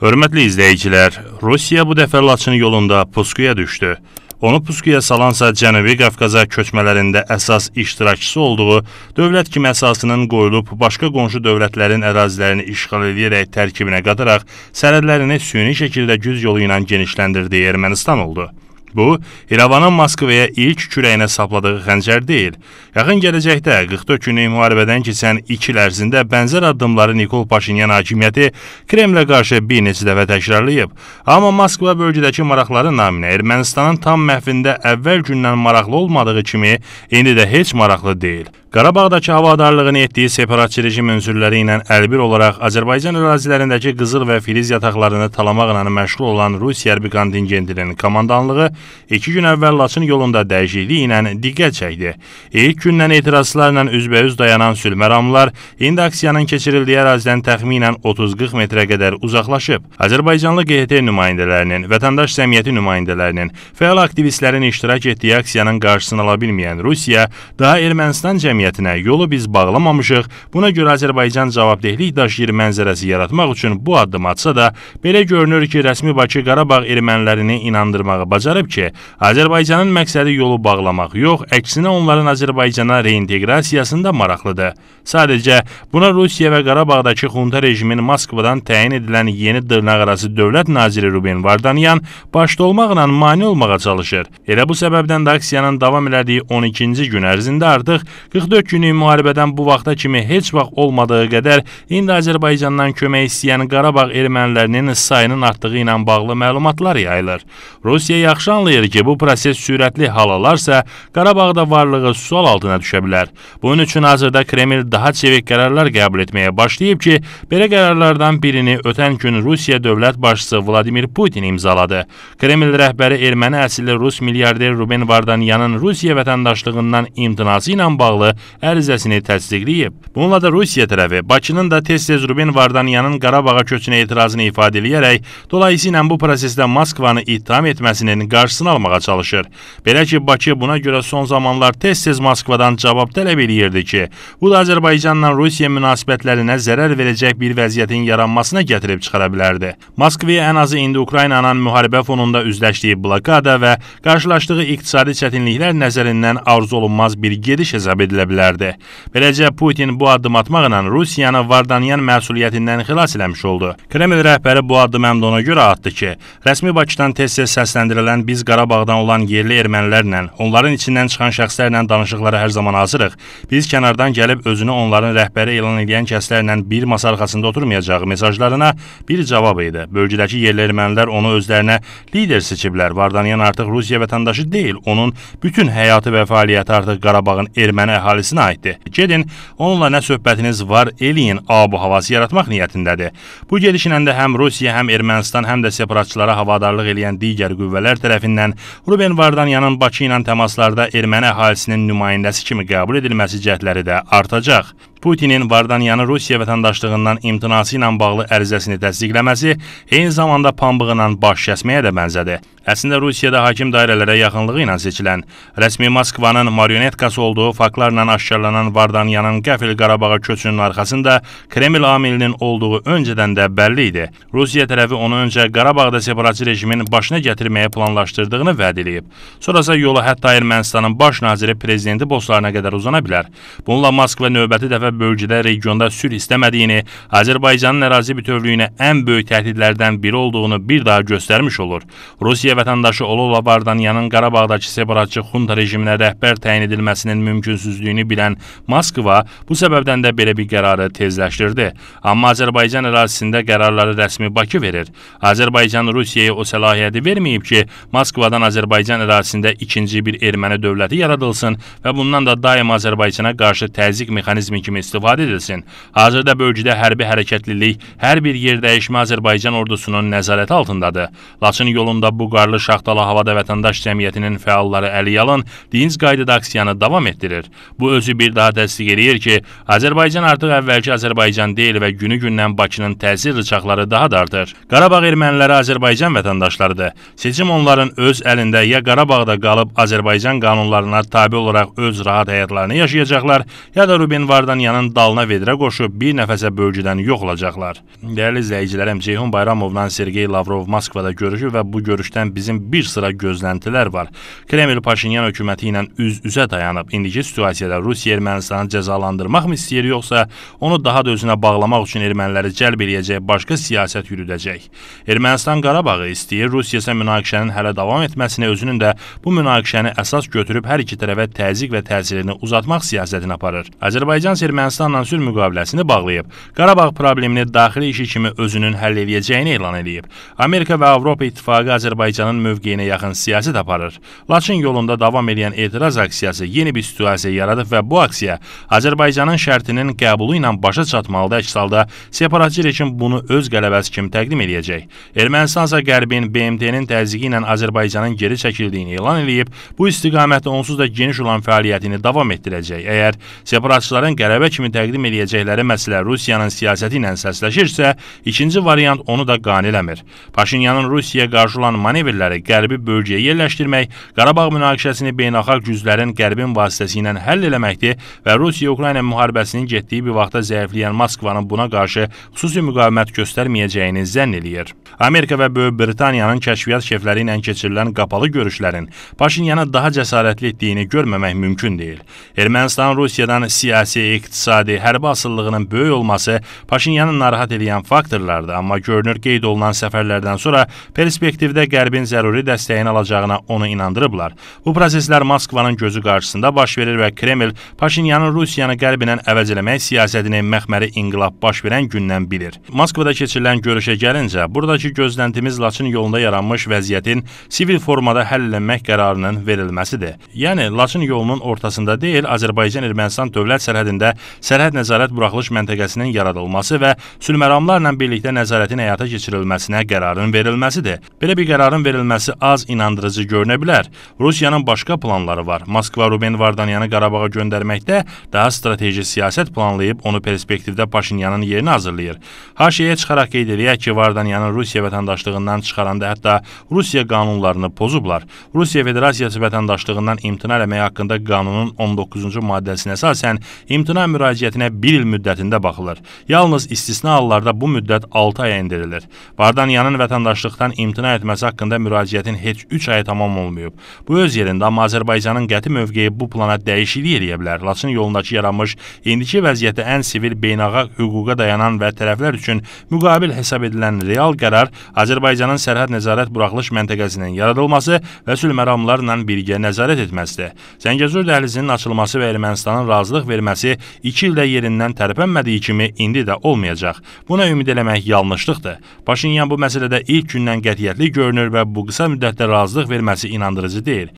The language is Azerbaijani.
Hörmətli izləyicilər, Rusiya bu dəfə Laçın yolunda pusquya düşdü. Onu pusquya salansa Cənubi Qafqaza köçmələrində əsas iştirakçısı olduğu dövlət kimi əsasının qoyulub başqa qonşu dövlətlərin ərazilərini işğal edərək tərkibinə qataraq sərhədlərini süni şəkildə güc yolu ilə genişləndirdiyi Ermənistan oldu. Bu, İrəvanın Moskvaya ilk kürəyinə sapladığı xəncər deyil. Yaxın gələcəkdə 44 günlük müharibədən keçən 2 il ərzində bənzər addımları Nikol Paşinyan hakimiyyəti Kremlə qarşı bir neçə dəfə təkrarlayıb. Amma Moskva bölgədəki maraqları naminə Ermənistanın tam məhvində əvvəl gündən maraqlı olmadığı kimi indi də heç maraqlı deyil. Qarabağdakı havadarlığını etdiyi separatçı rejim ünsürləri ilə əlbir olaraq Azərbaycan ərazilərindəki qızıl və filiz yataqlarını talamaqla məşğul olan Rus hərbi kontingentinin komandanlığı 2 gün əvvəl Laçın yolunda dəyişiklik ilə diqqət çəkdi. İlk gündən etirazlarla üzbəüz dayanan sülh məramlar indi aksiyanın keçirildiyi ərazidən təxminən 30-40 metrə qədər uzaqlaşıb. Azərbaycanlı QHT nümayəndələrinin, vətəndaş cəmiyyəti nümayəndələrinin, fəal aktivistlərin iştirak etdiyi aksiyanın qarşısını ala bilməyən Rusiya daha Ermənistan cəmiyyəti cəmiyyətinə yolu biz bağlamamışıq. Buna görə Azərbaycan cavabdehlik daşıyır mənzərəsi yaratmaq üçün bu addım atsa da, belə görünür ki, rəsmi Bakı Qarabağ ermənilərini inandırmağı bacarıb ki, Azərbaycanın məqsədi yolu bağlamaq yox, əksinə onların Azərbaycana reinteqrasiyasında maraqlıdır. Sadəcə buna Rusiya və Qarabağdakı xunta rejiminin Moskvadan təyin edilən yeni dırnaqarası dövlət naziri Ruben Vardanyan başda olmaqla mane olmağa çalışır. Elə bu səbəbdən də aksiyanın davam elədiyi 12-ci gün ərzində artıq 44 44 günlük müharibədən bu vaxta kimi heç vaxt olmadığı qədər indi Azərbaycandan kömək istəyən Qarabağ ermənilərinin sayının artdığı ilə bağlı məlumatlar yayılır. Rusiya yaxşı anlayır ki, bu proses sürətli hal alarsa, Qarabağda varlığı sual altına düşə bilər. Bunun üçün hazırda Kreml daha çevik qərarlar qəbul etməyə başlayıb ki, belə qərarlardan birini ötən gün Rusiya dövlət başçısı Vladimir Putin imzaladı. Kreml rəhbəri erməni əsilli rus milyarder Ruben Vardanyanın Rusiya vətəndaşlığından imtinası ilə bağlı ərizəsini təsdiqləyib. Bununla da Rusiya tərəfi Bakının da tez-tez Ruben Vardanyanın Qarabağa köçünə etirazını ifadə eləyərək, dolayısıyla bu prosesdə Moskvanı ittiham etməsinin qarşısını almağa çalışır. Belə ki, Bakı buna görə son zamanlar tez-tez Moskvadan cavab tələb eləyirdi ki, bu da Azərbaycanla Rusiya münasibətlərinə zərər verəcək bir vəziyyətin yaranmasına gətirib çıxara bilərdi. Moskvaya ən azı indi Ukraynanın müharibə fonunda üzləşdiyi blokada və qarşılaşdığı iqtisadi çətinliklər nəzərindən arzu olunmaz bir gediş hesab edilə bilər bilərdi. Beləcə Putin bu addım atmaqla Rusiyanı Vardanyan məsuliyyətindən xilas eləmiş oldu. Kreml rəhbəri bu addım həm də ona görə atdı ki, rəsmi Bakıdan tez-tez səsləndirilən biz Qarabağdan olan yerli ermənilərlə, onların içindən çıxan şəxslərlə danışıqlara hər zaman hazırıq. Biz kənardan gəlib özünü onların rəhbəri elan edən kəslərlə bir masa arxasında oturmayacağı mesajlarına bir cavab idi. Bölgədəki yerli ermənilər onu özlərinə lider seçiblər. Vardanyan artıq Rusiya vətəndaşı deyil, onun bütün həyatı və fəaliyyəti artıq Qarabağın erməni əhalisi əhalisinə aiddir. Gedin, onunla nə söhbətiniz var, eləyin, abu havası yaratmaq niyyətindədir. Bu gedişlə də həm Rusiya, həm Ermənistan, həm də separatçılara havadarlıq eləyən digər qüvvələr tərəfindən Ruben Vardanyanın Bakı ilə təmaslarda erməni əhalisinin nümayəndəsi kimi qəbul edilməsi cəhdləri də artacaq. Putinin vardan yanı Rusiya vətəndaşlığından imtinası ilə bağlı ərizəsini təsdiqləməsi eyni zamanda pambığla baş kəsməyə də bənzədi. Əslində Rusiyada hakim dairələrə yaxınlığı ilə seçilən, rəsmi Moskvanın marionetkası olduğu faktlarla aşkarlanan Vardanyanın qəfil Qarabağa köçünün arxasında Kreml amilinin olduğu öncədən də bəlli idi. Rusiya tərəfi onu öncə Qarabağda separatçı rejimin başına gətirməyə planlaşdırdığını vəd edib. Sonrasa yola hətta Ermənistanın baş naziri prezidenti bosslarına qədər uzana bilər. Bununla Moskva növbəti dəfə və bölgədə regionda sülh istəmədiyini, Azərbaycanın ərazi bütövlüyünə ən böyük təhdidlərdən biri olduğunu bir daha göstərmiş olur. Rusiya vətəndaşı Olola Vardanyanın Qarabağdakı separatçı xunta rejiminə rəhbər təyin edilməsinin mümkünsüzlüyünü bilən Moskva bu səbəbdən də belə bir qərarı tezləşdirdi. Amma Azərbaycan ərazisində qərarları rəsmi Bakı verir. Azərbaycan Rusiyaya o səlahiyyəti verməyib ki, Moskvadan Azərbaycan ərazisində ikinci bir erməni dövləti yaradılsın və bundan da daim Azərbaycana qarşı təzyiq mexanizmi kimi kimi istifadə edilsin. Hazırda bölgədə hərbi hərəkətlilik hər bir yer dəyişmə Azərbaycan ordusunun nəzarəti altındadır. Laçın yolunda bu qarlı şaxtalı havada vətəndaş cəmiyyətinin fəalları Əliyalan dinc qaydada aksiyanı davam etdirir. Bu özü bir daha təsdiq edir ki, Azərbaycan artıq əvvəlki Azərbaycan deyil və günü-gündən Bakının təsir rıçaqları daha da artır. Qarabağ erməniləri Azərbaycan vətəndaşlarıdır. Seçim onların öz əlində ya Qarabağda qalıb Azərbaycan qanunlarına tabi olaraq öz rahat həyatlarını yaşayacaqlar, ya da Rubenvardan yana Estoniyanın dalına vedrə qoşub bir nəfəsə bölgüdən yox olacaqlar. Dəyərli izləyicilərim, Ceyhun Bayramovla Sergey Lavrov Moskvada görüşü və bu görüşdən bizim bir sıra gözləntilər var. Kreml Paşinyan hökuməti ilə üz-üzə dayanıb indiki situasiyada Rusiya Ermənistanı cəzalandırmaq mı istəyir yoxsa onu daha da özünə bağlamaq üçün erməniləri cəlb eləyəcək başqa siyasət yürüdəcək? Ermənistan Qarabağı istəyir, Rusiya isə münaqişənin hələ davam etməsini özünün də bu münaqişəni əsas götürüb hər iki tərəfə təzyiq və təsirini uzatmaq siyasətini aparır. Azərbaycan Ermənistan Ermənistanla sülh müqaviləsini bağlayıb. Qarabağ problemini daxili işi kimi özünün həll edəcəyini elan eləyib. Amerika və Avropa İttifaqı Azərbaycanın mövqeyinə yaxın siyasət aparır. Laçın yolunda davam edən etiraz aksiyası yeni bir situasiya yaradıb və bu aksiya Azərbaycanın şərtinin qəbulu ilə başa çatmalıdır. Əks halda separatçı rejim bunu öz qələbəsi kimi təqdim edəcək. Ermənistan isə Qərbin BMT-nin təzyiqi ilə Azərbaycanın geri çəkildiyini elan eləyib. Bu istiqamətdə onsuz da geniş olan fəaliyyətini davam etdirəcək. Əgər separatçıların qələbə kimi təqdim edəcəkləri məsələ Rusiyanın siyasəti ilə səsləşirsə, ikinci variant onu da qane eləmir. Paşinyanın Rusiyaya qarşı olan manevrləri qərbi bölgəyə yerləşdirmək, Qarabağ münaqişəsini beynəlxalq güclərin qərbin vasitəsi ilə həll eləməkdir və Rusiya-Ukrayna müharibəsinin getdiyi bir vaxtda zəifləyən Moskvanın buna qarşı xüsusi müqavimət göstərməyəcəyini zənn eləyir. Amerika və Böyük Britaniyanın kəşfiyyat şefləri ilə keçirilən qapalı görüşlərin Paşinyana daha cəsarətli etdiyini görməmək mümkün deyil. Ermənistan Rusiyadan siyasi, iqtisadi iqtisadi, hərbi asıllığının böyük olması Paşinyanı narahat edən faktorlardır, amma görünür qeyd olunan səfərlərdən sonra perspektivdə Qərbin zəruri dəstəyini alacağına onu inandırıblar. Bu proseslər Moskvanın gözü qarşısında baş verir və Kreml Paşinyanın Rusiyanı Qərblə əvəz eləmək siyasətini məxməri inqilab baş verən gündən bilir. Moskvada keçirilən görüşə gəlincə, buradakı gözləntimiz Laçın yolunda yaranmış vəziyyətin sivil formada həllənmək qərarının verilməsidir. Yəni Laçın yolunun ortasında deyil, Azərbaycan-Ermənistan dövlət sərhədində sərhəd nəzarət buraxılış məntəqəsinin yaradılması və sülməramlarla birlikdə nəzarətin həyata keçirilməsinə qərarın verilməsidir. Belə bir qərarın verilməsi az inandırıcı görünə bilər. Rusiyanın başqa planları var. Moskva Ruben Vardanyanı Qarabağa göndərməkdə daha strateji siyasət planlayıb onu perspektivdə Paşinyanın yerini hazırlayır. Haşiyə çıxaraq qeyd eləyək ki, Vardanyanı Rusiya vətəndaşlığından çıxaranda hətta Rusiya qanunlarını pozublar. Rusiya Federasiyası vətəndaşlığından imtina eləmək haqqında qanunun 19-cu maddəsinə əsasən imtina müraciətinə 1 il müddətində baxılır. Yalnız istisna hallarda bu müddət 6 aya endirilir. Vardanyanın vətəndaşlıqdan imtina etməsi haqqında müraciətin heç 3 aya tamam olmayıb. Bu öz yerində amma Azərbaycanın qəti mövqeyi bu plana dəyişiklik eləyə bilər. Laçın yolundakı yaranmış indiki vəziyyətdə ən sivil beynəlxalq hüquqa dayanan və tərəflər üçün müqabil hesab edilən real qərar Azərbaycanın sərhəd nəzarət buraxılış məntəqəsinin yaradılması və sülh məramlarla birgə nəzarət etməsidir. Zəngəzur dəhlizinin açılması və Ermənistanın razılıq verməsi 2 ildə yerindən tərpənmədiyi kimi indi də olmayacaq. Buna ümid eləmək yanlışlıqdır. Paşinyan bu məsələdə ilk gündən qətiyyətli görünür və bu qısa müddətdə razılıq verməsi inandırıcı deyil.